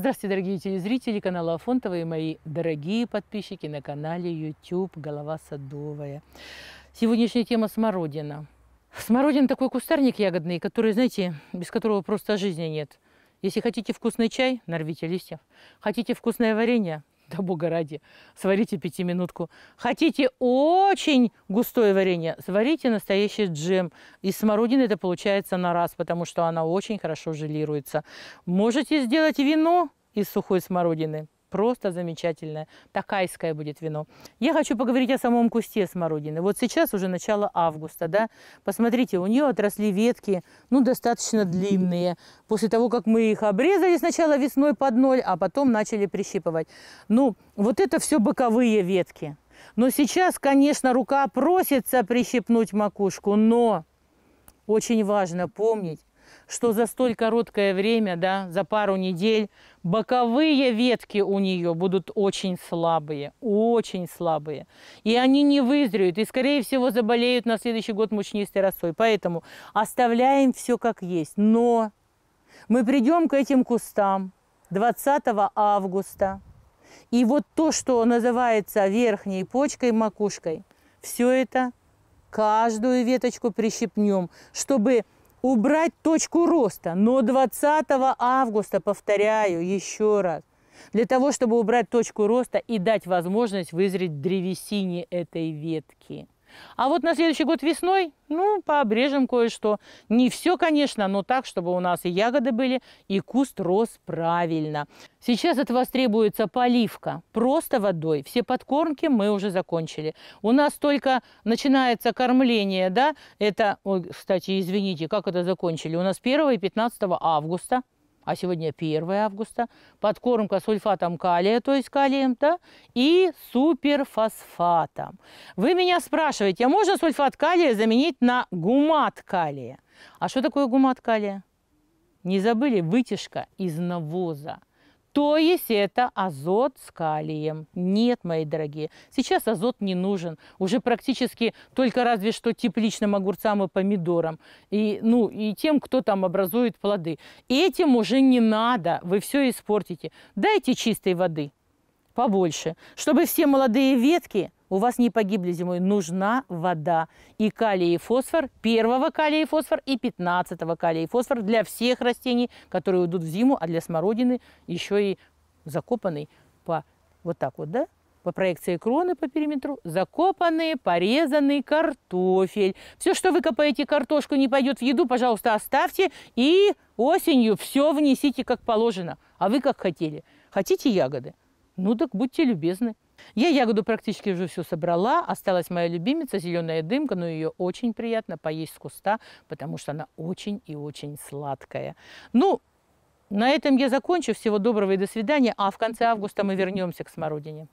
Здравствуйте, дорогие телезрители канала Афонтова и мои дорогие подписчики на канале YouTube «Голова садовая». Сегодняшняя тема – смородина. Смородина – такой кустарник ягодный, который, знаете, без которого просто жизни нет. Если хотите вкусный чай, нарвите листьев. Хотите вкусное варенье, да бога ради, сварите пятиминутку. Хотите очень густое варенье, сварите настоящий джем. Из смородины это получается на раз, потому что она очень хорошо желируется. Можете сделать вино из сухой смородины. Просто замечательное. Такайское будет вино. Я хочу поговорить о самом кусте смородины. Вот сейчас уже начало августа, да. Посмотрите, у нее отросли ветки, ну, достаточно длинные. После того, как мы их обрезали сначала весной под ноль, а потом начали прищипывать. Ну, вот это все боковые ветки. Но сейчас, конечно, рука просится прищипнуть макушку, но очень важно помнить, что за столь короткое время, да, за пару недель, боковые ветки у нее будут очень слабые, очень слабые. И они не вызреют, и, скорее всего, заболеют на следующий год мучнистой росой. Поэтому оставляем все как есть. Но мы придем к этим кустам 20 августа. И вот то, что называется верхней почкой, макушкой, все это каждую веточку прищипнем, чтобы убрать точку роста. Но 20 августа, повторяю еще раз, для того, чтобы убрать точку роста и дать возможность вызреть древесине этой ветки. А вот на следующий год весной, ну, пообрежем кое-что. Не все, конечно, но так, чтобы у нас и ягоды были, и куст рос правильно. Сейчас от вас требуется поливка просто водой. Все подкормки мы уже закончили. У нас только начинается кормление, да, это, ой, кстати, извините, как это закончили? У нас 1 и 15 августа а сегодня 1 августа, подкормка сульфатом калия, то есть калием, да, и суперфосфатом. Вы меня спрашиваете, а можно сульфат калия заменить на гумат калия? А что такое гумат калия? Не забыли, вытяжка из навоза. То есть это азот с калием. Нет, мои дорогие, сейчас азот не нужен. Уже практически только разве что тепличным огурцам и помидорам. И, ну, и тем, кто там образует плоды. Этим уже не надо, вы все испортите. Дайте чистой воды побольше, чтобы все молодые ветки – у вас не погибли зимой, нужна вода. И калий и фосфор, первого калия и фосфор и пятнадцатого калия и фосфор для всех растений, которые уйдут в зиму, а для смородины еще и закопанный по вот так вот, да, по проекции кроны по периметру, закопанный, порезанный картофель. Все, что вы копаете картошку, не пойдет в еду, пожалуйста, оставьте и осенью все внесите как положено, а вы как хотели. Хотите ягоды? Ну так будьте любезны, я ягоду практически уже всю собрала. Осталась моя любимица, зеленая дымка, но ее очень приятно поесть с куста, потому что она очень и очень сладкая. Ну, на этом я закончу. Всего доброго и до свидания. А в конце августа мы вернемся к смородине.